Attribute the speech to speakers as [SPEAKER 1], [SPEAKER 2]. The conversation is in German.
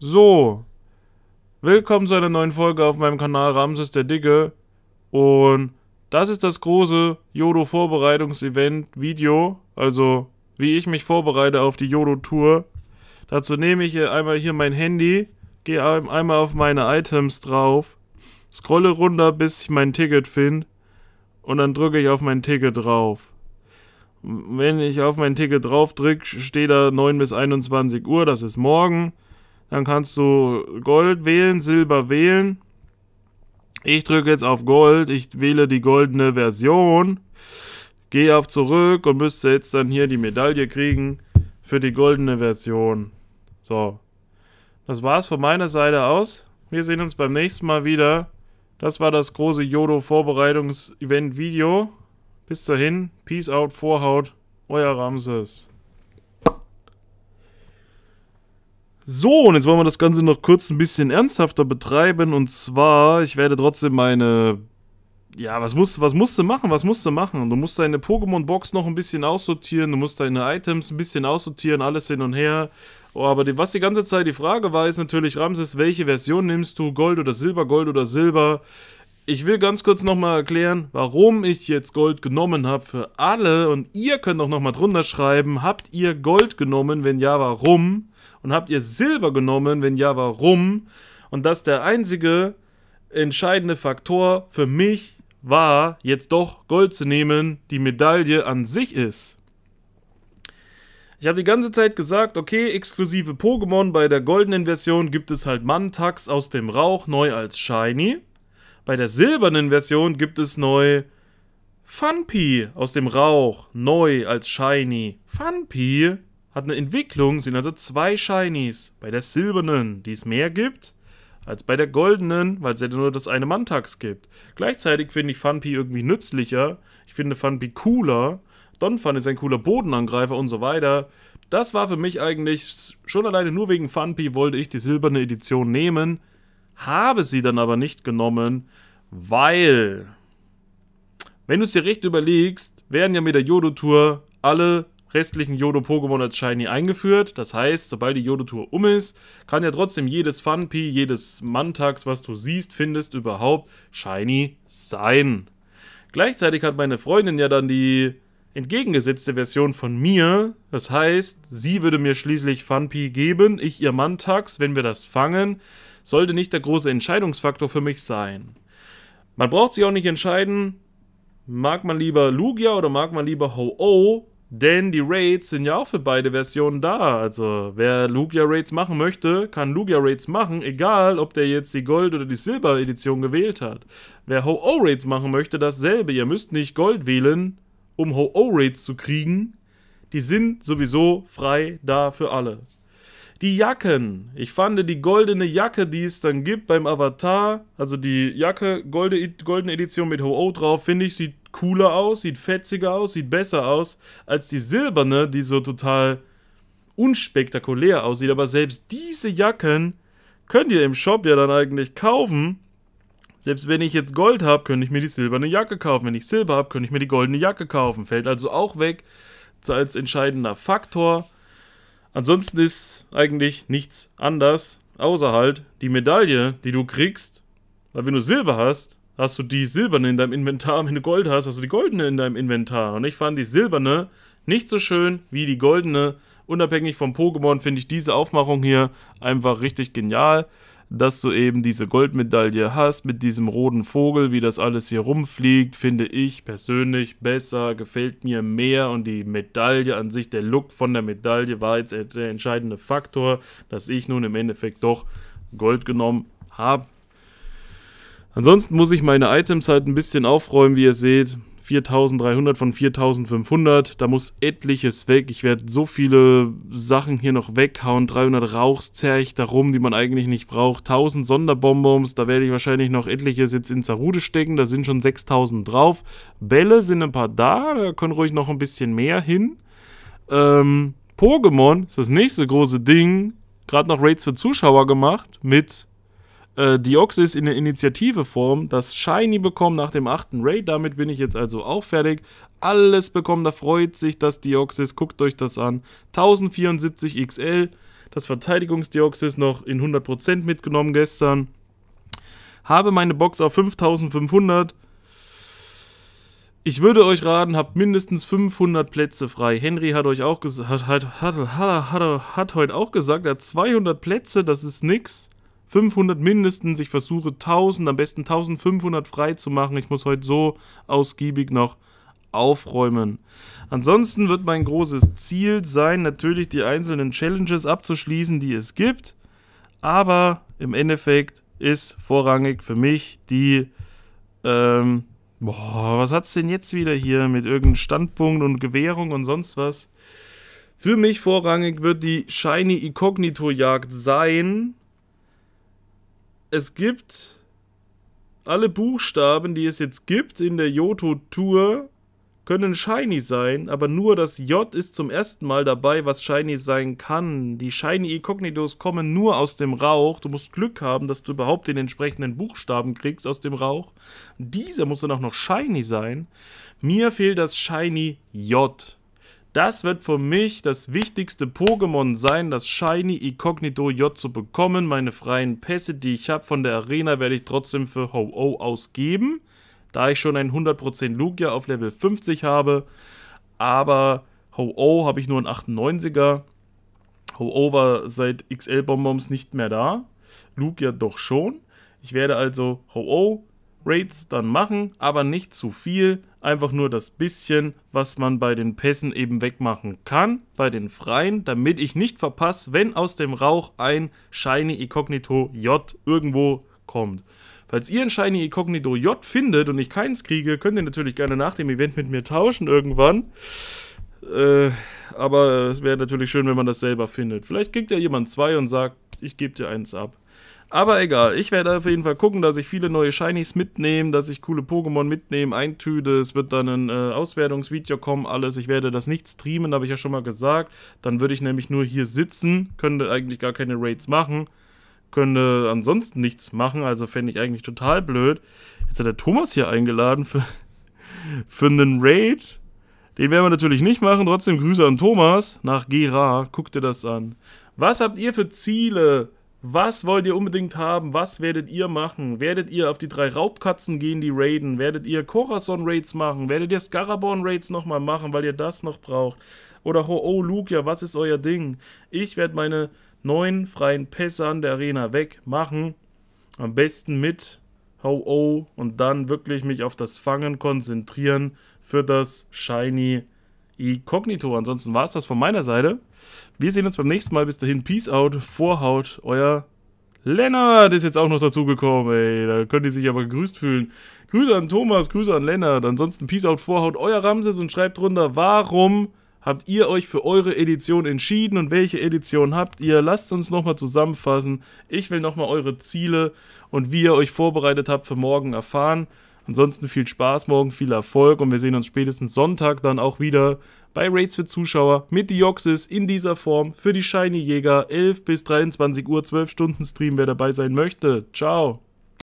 [SPEAKER 1] So, willkommen zu einer neuen Folge auf meinem Kanal Ramses der Dicke und das ist das große Yodo Vorbereitungsevent Video, also wie ich mich vorbereite auf die Yodo Tour. Dazu nehme ich einmal hier mein Handy, gehe einmal auf meine Items drauf, scrolle runter bis ich mein Ticket finde und dann drücke ich auf mein Ticket drauf. Wenn ich auf mein Ticket drauf drücke, steht da 9 bis 21 Uhr, das ist morgen. Dann kannst du Gold wählen, Silber wählen. Ich drücke jetzt auf Gold. Ich wähle die goldene Version. Gehe auf zurück und müsste jetzt dann hier die Medaille kriegen für die goldene Version. So. Das war's von meiner Seite aus. Wir sehen uns beim nächsten Mal wieder. Das war das große Yodo-Vorbereitungs-Event-Video. Bis dahin, Peace out, Vorhaut, euer Ramses. So, und jetzt wollen wir das Ganze noch kurz ein bisschen ernsthafter betreiben. Und zwar, ich werde trotzdem meine. Ja, was musst, was musst du machen? Was musst du machen? Du musst deine Pokémon-Box noch ein bisschen aussortieren, du musst deine Items ein bisschen aussortieren, alles hin und her. Oh, aber die, was die ganze Zeit die Frage war, ist natürlich, Ramses, welche Version nimmst du? Gold oder Silber, Gold oder Silber? Ich will ganz kurz nochmal erklären, warum ich jetzt Gold genommen habe für alle. Und ihr könnt auch nochmal drunter schreiben, habt ihr Gold genommen? Wenn ja, warum? Und habt ihr Silber genommen? Wenn ja, warum? Und das der einzige entscheidende Faktor für mich war, jetzt doch Gold zu nehmen, die Medaille an sich ist. Ich habe die ganze Zeit gesagt, okay, exklusive Pokémon bei der goldenen Version gibt es halt Mantax aus dem Rauch neu als Shiny. Bei der silbernen Version gibt es neu Funpi aus dem Rauch neu als Shiny. Funpi hat eine Entwicklung, sind also zwei Shinies. Bei der silbernen, die es mehr gibt, als bei der goldenen, weil es ja nur das eine Mantax gibt. Gleichzeitig finde ich Funpi irgendwie nützlicher. Ich finde Funpi cooler. Donphan ist ein cooler Bodenangreifer und so weiter. Das war für mich eigentlich schon alleine nur wegen Funpi wollte ich die silberne Edition nehmen. Habe sie dann aber nicht genommen, weil, wenn du es dir recht überlegst, werden ja mit der Jodo-Tour alle restlichen Jodo-Pokémon als Shiny eingeführt. Das heißt, sobald die Jodo-Tour um ist, kann ja trotzdem jedes Funpi, jedes Mantax, was du siehst, findest, überhaupt Shiny sein. Gleichzeitig hat meine Freundin ja dann die entgegengesetzte Version von mir. Das heißt, sie würde mir schließlich Funpi geben, ich ihr Mantax, wenn wir das fangen. Sollte nicht der große Entscheidungsfaktor für mich sein. Man braucht sich auch nicht entscheiden, mag man lieber Lugia oder mag man lieber Ho-Oh, denn die Raids sind ja auch für beide Versionen da. Also, wer Lugia Raids machen möchte, kann Lugia Raids machen, egal ob der jetzt die Gold- oder die Silber-Edition gewählt hat. Wer Ho-Oh Raids machen möchte, dasselbe. Ihr müsst nicht Gold wählen, um Ho-Oh Raids zu kriegen. Die sind sowieso frei da für alle. Die Jacken. Ich fand die goldene Jacke, die es dann gibt beim Avatar, also die Jacke, goldene Edition mit Ho-Oh drauf, finde ich, sieht cooler aus, sieht fetziger aus, sieht besser aus als die silberne, die so total unspektakulär aussieht. Aber selbst diese Jacken könnt ihr im Shop ja dann eigentlich kaufen. Selbst wenn ich jetzt Gold habe, könnte ich mir die silberne Jacke kaufen. Wenn ich Silber habe, könnte ich mir die goldene Jacke kaufen. Fällt also auch weg als entscheidender Faktor. Ansonsten ist eigentlich nichts anders, außer halt die Medaille, die du kriegst, weil wenn du Silber hast, hast du die silberne in deinem Inventar. wenn du Gold hast, hast du die goldene in deinem Inventar. Und ich fand die silberne nicht so schön wie die goldene. Unabhängig vom Pokémon finde ich diese Aufmachung hier einfach richtig genial, dass du eben diese Goldmedaille hast mit diesem roten Vogel, wie das alles hier rumfliegt, finde ich persönlich besser, gefällt mir mehr und die Medaille an sich, der Look von der Medaille war jetzt der entscheidende Faktor, dass ich nun im Endeffekt doch Gold genommen habe. Ansonsten muss ich meine Items halt ein bisschen aufräumen, wie ihr seht. 4300 von 4500. Da muss etliches weg. Ich werde so viele Sachen hier noch weghauen. 300 Rauchs zerre ich da rum, die man eigentlich nicht braucht. 1000 Sonderbonbons. Da werde ich wahrscheinlich noch etliches jetzt in Zarude stecken. Da sind schon 6000 drauf. Bälle sind ein paar da. Da können ruhig noch ein bisschen mehr hin. Ähm, Pokémon ist das nächste große Ding. Gerade noch Raids für Zuschauer gemacht. Mit äh, Dioxys in der Initiativeform das Shiny bekommen nach dem achten Raid. Damit bin ich jetzt also auch fertig. Alles bekommen, da freut sich das Dioxys. Guckt euch das an. 1074 XL, das Verteidigungsdioxys noch in 100% mitgenommen gestern. Habe meine Box auf 5500. Ich würde euch raten, habt mindestens 500 Plätze frei. Henry hat euch auch hat, hat, hat, hat, hat, hat heute auch gesagt, er hat 200 Plätze, das ist nix. 500 mindestens. Ich versuche 1000, am besten 1500 frei zu machen. Ich muss heute so ausgiebig noch aufräumen. Ansonsten wird mein großes Ziel sein, natürlich die einzelnen Challenges abzuschließen, die es gibt. Aber im Endeffekt ist vorrangig für mich die... Ähm, boah, was hat's denn jetzt wieder hier mit irgendeinem Standpunkt und Gewährung und sonst was? Für mich vorrangig wird die Shiny Incognito Jagd sein es gibt alle Buchstaben, die es jetzt gibt in der Joto-Tour, können shiny sein, aber nur das J ist zum ersten Mal dabei, was shiny sein kann. Die shiny Incognitos kommen nur aus dem Rauch. Du musst Glück haben, dass du überhaupt den entsprechenden Buchstaben kriegst aus dem Rauch. Dieser muss dann auch noch shiny sein. Mir fehlt das shiny J. Das wird für mich das wichtigste Pokémon sein, das Shiny Incognito J zu bekommen. Meine freien Pässe, die ich habe von der Arena, werde ich trotzdem für Ho-Oh ausgeben, da ich schon ein 100% Lugia auf Level 50 habe. Aber Ho-Oh habe ich nur einen 98er. Ho-Oh war seit XL-Bonbons nicht mehr da. Lugia doch schon. Ich werde also Ho-Oh, Raids dann machen, aber nicht zu viel, einfach nur das bisschen, was man bei den Pässen eben wegmachen kann, bei den Freien, damit ich nicht verpasse, wenn aus dem Rauch ein Shiny Incognito J irgendwo kommt. Falls ihr ein Shiny Incognito J findet und ich keins kriege, könnt ihr natürlich gerne nach dem Event mit mir tauschen irgendwann. Äh, aber es wäre natürlich schön, wenn man das selber findet. Vielleicht kriegt ja jemand zwei und sagt, ich gebe dir eins ab. Aber egal, ich werde auf jeden Fall gucken, dass ich viele neue Shinies mitnehme, dass ich coole Pokémon mitnehme, eintüde. Es wird dann ein äh, Auswertungsvideo kommen, alles. Ich werde das nicht streamen, habe ich ja schon mal gesagt. Dann würde ich nämlich nur hier sitzen, könnte eigentlich gar keine Raids machen, könnte ansonsten nichts machen, also fände ich eigentlich total blöd. Jetzt hat der Thomas hier eingeladen für, für einen Raid. Den werden wir natürlich nicht machen, trotzdem Grüße an Thomas nach Gera. Guck dir das an. Was habt ihr für Ziele? Was wollt ihr unbedingt haben? Was werdet ihr machen? Werdet ihr auf die drei Raubkatzen gehen, die raiden? Werdet ihr Corazon-Raids machen? Werdet ihr Scaraborn raids nochmal machen, weil ihr das noch braucht? Oder ho oh, Lukia, was ist euer Ding? Ich werde meine neun freien Pässe an der Arena wegmachen. Am besten mit ho oh und dann wirklich mich auf das Fangen konzentrieren für das Shiny Incognito. Ansonsten war es das von meiner Seite. Wir sehen uns beim nächsten Mal. Bis dahin, Peace out, Vorhaut, euer Lennart ist jetzt auch noch dazugekommen. Ey, da könnt ihr sich aber gegrüßt fühlen. Grüße an Thomas, Grüße an Lennart. Ansonsten Peace out, Vorhaut, euer Ramses und schreibt drunter, warum habt ihr euch für eure Edition entschieden und welche Edition habt ihr? Lasst uns nochmal zusammenfassen. Ich will nochmal eure Ziele und wie ihr euch vorbereitet habt für morgen erfahren. Ansonsten viel Spaß morgen, viel Erfolg und wir sehen uns spätestens Sonntag dann auch wieder bei Raids für Zuschauer mit Dioxis in dieser Form für die Shiny Jäger 11 bis 23 Uhr, 12 Stunden Stream, wer dabei sein möchte. Ciao!